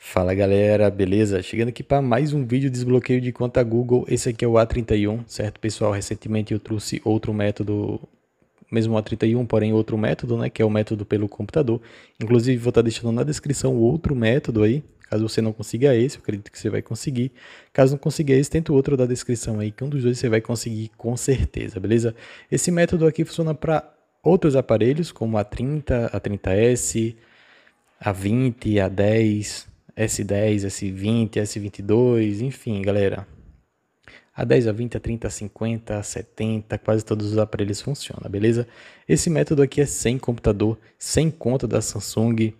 Fala galera, beleza? Chegando aqui para mais um vídeo de desbloqueio de conta Google, esse aqui é o A31, certo pessoal? Recentemente eu trouxe outro método, mesmo o A31, porém outro método, né? Que é o método pelo computador. Inclusive vou estar tá deixando na descrição o outro método aí, caso você não consiga esse, eu acredito que você vai conseguir. Caso não consiga esse, tenta o outro da descrição aí, que um dos dois você vai conseguir com certeza, beleza? Esse método aqui funciona para outros aparelhos, como a 30, a 30S, a 20, a 10, S10, S20, S22, enfim, galera. A 10, a 20, a 30, a 50, a 70, quase todos os aparelhos funcionam, beleza? Esse método aqui é sem computador, sem conta da Samsung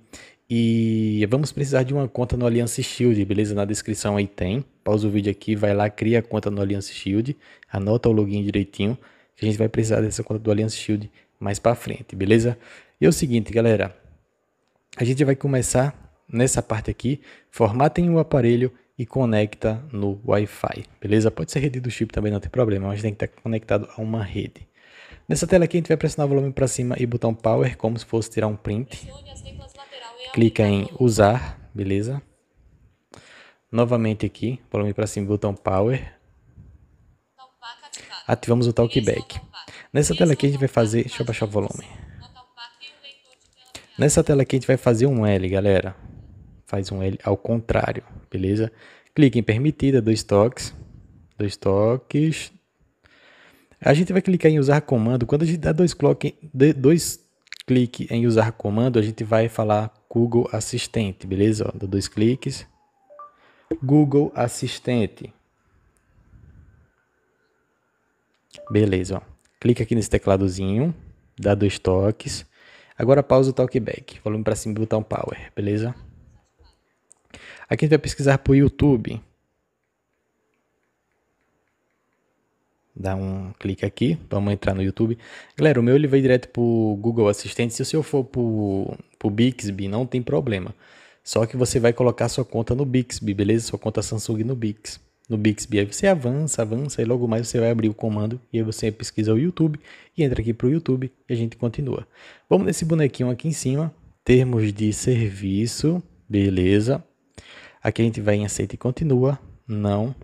e vamos precisar de uma conta no Alliance Shield, beleza? Na descrição aí tem. Pausa o vídeo aqui, vai lá, cria a conta no Alliance Shield, anota o login direitinho, que a gente vai precisar dessa conta do Alliance Shield mais para frente, beleza? E é o seguinte, galera, a gente vai começar nessa parte aqui, formatem o aparelho e conecta no Wi-Fi, beleza? Pode ser rede do chip também, não tem problema, mas tem que estar conectado a uma rede. Nessa tela aqui a gente vai pressionar o volume para cima e botão power, como se fosse tirar um print. Clica em usar, beleza? Novamente aqui, volume para cima, botão power. Ativamos o talkback. Nessa tela aqui a gente vai fazer, deixa eu baixar o volume. Nessa tela aqui a gente vai fazer um L, galera faz um L ao contrário, beleza? Clique em permitida, dois toques, dois toques. A gente vai clicar em usar comando. Quando a gente dá dois, dois cliques em usar comando, a gente vai falar Google Assistente, beleza? dá dois cliques. Google Assistente. Beleza, ó. Clica aqui nesse tecladozinho, dá dois toques. Agora pausa o talkback, volume para cima e botão power, beleza? Aqui a gente vai pesquisar por YouTube. Dá um clique aqui, vamos entrar no YouTube. Galera, o meu ele veio direto para o Google Assistente. Se o seu for para o Bixby, não tem problema. Só que você vai colocar sua conta no Bixby, beleza? Sua conta Samsung no Bixby no Bixby. Aí você avança, avança e logo mais você vai abrir o comando e aí você pesquisa o YouTube e entra aqui para o YouTube e a gente continua. Vamos nesse bonequinho aqui em cima, termos de serviço, beleza. Aqui a gente vai em aceita e continua. Não.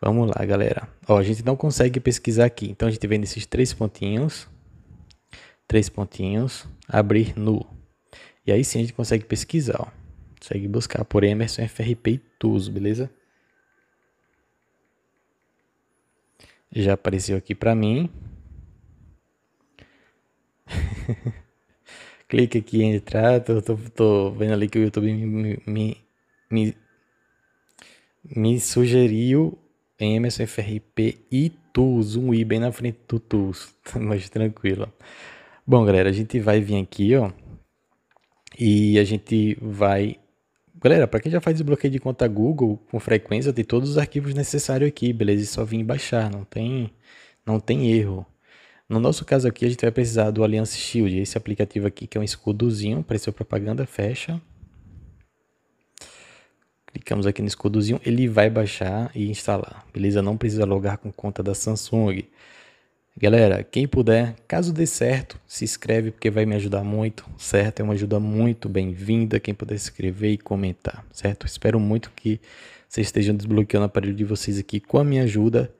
Vamos lá, galera. Ó, a gente não consegue pesquisar aqui. Então a gente vem nesses três pontinhos. Três pontinhos. Abrir nu. E aí sim a gente consegue pesquisar, ó. Consegue buscar por Emerson FRP e TUS, beleza? Já apareceu aqui para mim. Clique aqui em entrar. Tô, tô, tô, vendo ali que o YouTube me, me, me, me sugeriu Emerson FRP e TUS, um I bem na frente do TUS, mas tranquilo. Bom, galera, a gente vai vir aqui, ó, e a gente vai... Galera, para quem já faz desbloqueio de conta Google com frequência, tem todos os arquivos necessários aqui, beleza? E é só vim baixar, não tem, não tem erro. No nosso caso aqui, a gente vai precisar do Alliance Shield, esse aplicativo aqui que é um escudozinho para propaganda, fecha. Clicamos aqui no escudozinho, ele vai baixar e instalar, beleza? Não precisa logar com conta da Samsung. Galera, quem puder, caso dê certo, se inscreve porque vai me ajudar muito, certo? É uma ajuda muito bem-vinda quem puder se inscrever e comentar, certo? Espero muito que vocês estejam desbloqueando o aparelho de vocês aqui com a minha ajuda.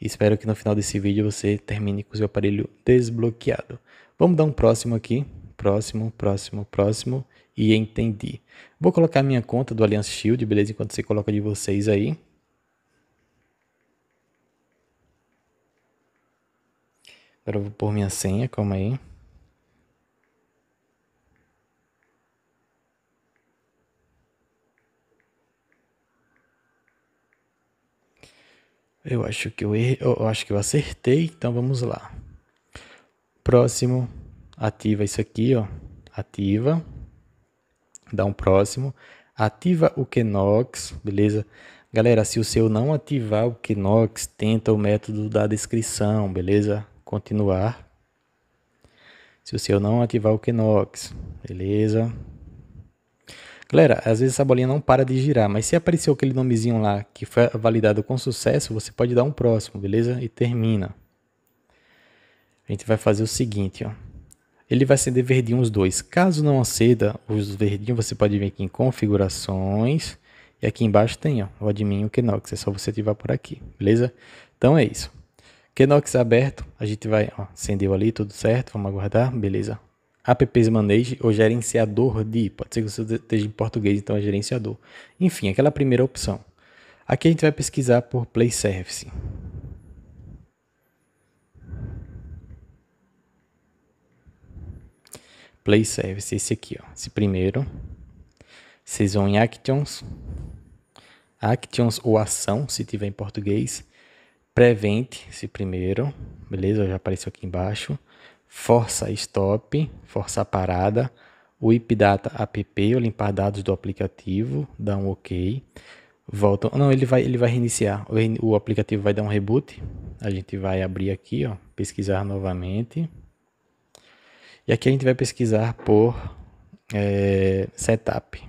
Espero que no final desse vídeo você termine com o seu aparelho desbloqueado. Vamos dar um próximo aqui próximo, próximo, próximo e entendi. Vou colocar minha conta do Alliance Shield, beleza? Enquanto você coloca de vocês aí. Agora eu vou pôr minha senha, calma aí. Eu acho que eu, eu acho que eu acertei, então vamos lá. Próximo, ativa isso aqui, ó. Ativa. Dá um próximo. Ativa o Kenox, beleza? Galera, se o seu não ativar o Kenox tenta o método da descrição, beleza? Continuar. Se o seu não ativar o Kenox beleza? Galera, às vezes essa bolinha não para de girar, mas se apareceu aquele nomezinho lá que foi validado com sucesso, você pode dar um próximo, beleza? E termina. A gente vai fazer o seguinte, ó ele vai acender verdinho os dois. Caso não acenda os verdinhos, você pode vir aqui em configurações e aqui embaixo tem ó, o admin e o Kenox, é só você ativar por aqui, beleza? Então é isso. Kenox é aberto, a gente vai, ó, acendeu ali, tudo certo, vamos aguardar, beleza. Apps Manage ou gerenciador de, pode ser que você esteja em português, então é gerenciador. Enfim, aquela primeira opção. Aqui a gente vai pesquisar por Play Service. Play Service, esse aqui, ó, esse primeiro. Vocês vão em Actions, Actions ou Ação, se tiver em português. Prevent, esse primeiro, beleza? Já apareceu aqui embaixo. Força Stop, Força Parada. WIP Data App, ou limpar dados do aplicativo, dá um OK. Volta, não, ele vai, ele vai reiniciar, o, o aplicativo vai dar um reboot. A gente vai abrir aqui, ó, pesquisar novamente. E aqui a gente vai pesquisar por é, setup.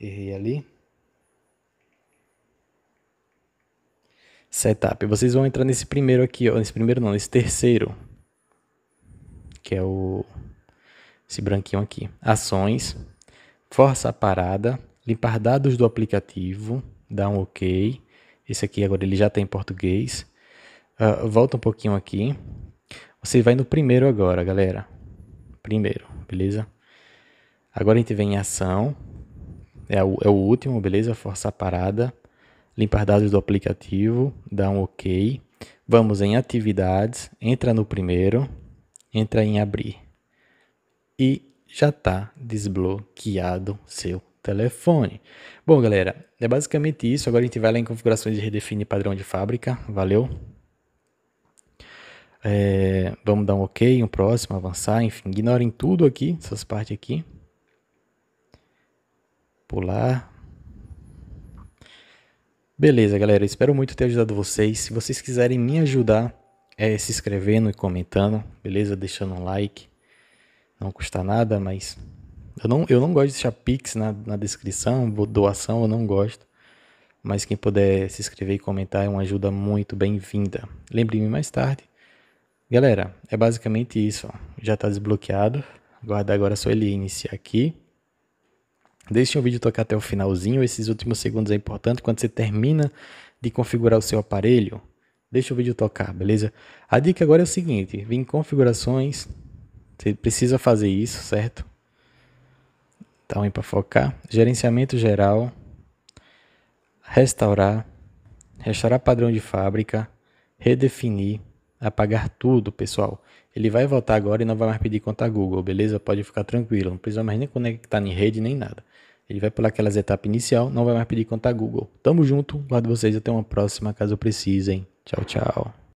Errei ali. Setup. Vocês vão entrar nesse primeiro aqui, ó. Nesse primeiro não, nesse terceiro. Que é o... Esse branquinho aqui. Ações. Força a parada. Limpar dados do aplicativo. Dá um OK. Esse aqui agora ele já tem em português Uh, volta um pouquinho aqui. Você vai no primeiro agora, galera. Primeiro, beleza? Agora a gente vem em ação. É o, é o último, beleza? Forçar a parada. Limpar dados do aplicativo. Dá um OK. Vamos em atividades. Entra no primeiro. Entra em abrir. E já está desbloqueado seu telefone. Bom, galera, é basicamente isso. Agora a gente vai lá em configurações e redefine padrão de fábrica. Valeu! É, vamos dar um ok, um próximo, avançar, enfim, ignorem tudo aqui, essas partes aqui. Pular. Beleza, galera, espero muito ter ajudado vocês. Se vocês quiserem me ajudar, é se inscrevendo e comentando, beleza? Deixando um like. Não custa nada, mas eu não, eu não gosto de deixar pix na, na descrição, doação, eu não gosto mas quem puder se inscrever e comentar é uma ajuda muito bem-vinda. Lembre-me mais tarde Galera, é basicamente isso. Ó. Já está desbloqueado. Guardar agora só ele iniciar aqui. Deixe o vídeo tocar até o finalzinho. Esses últimos segundos é importante. Quando você termina de configurar o seu aparelho, deixa o vídeo tocar, beleza? A dica agora é o seguinte, vem em configurações, você precisa fazer isso, certo? Então, vem para focar. Gerenciamento geral, restaurar, restaurar padrão de fábrica, redefinir, apagar tudo, pessoal. Ele vai voltar agora e não vai mais pedir conta Google, beleza? Pode ficar tranquilo, não precisa mais nem conectar em rede nem nada. Ele vai pular aquelas etapas inicial, não vai mais pedir conta Google. Tamo junto, guardo vocês até uma próxima, caso precisem. Tchau, tchau.